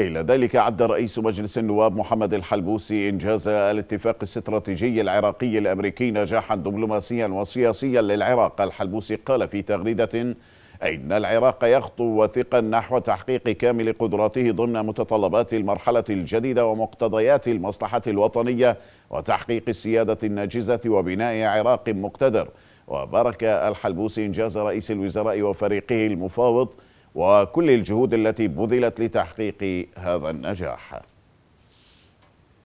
إلى ذلك عد رئيس مجلس النواب محمد الحلبوسي إنجاز الاتفاق الاستراتيجي العراقي الأمريكي نجاحا دبلوماسيا وسياسيا للعراق الحلبوسي قال في تغريدة إن العراق يخطو وثقا نحو تحقيق كامل قدراته ضمن متطلبات المرحلة الجديدة ومقتضيات المصلحة الوطنية وتحقيق السيادة الناجزة وبناء عراق مقتدر وبارك الحلبوسي إنجاز رئيس الوزراء وفريقه المفاوض وكل الجهود التي بذلت لتحقيق هذا النجاح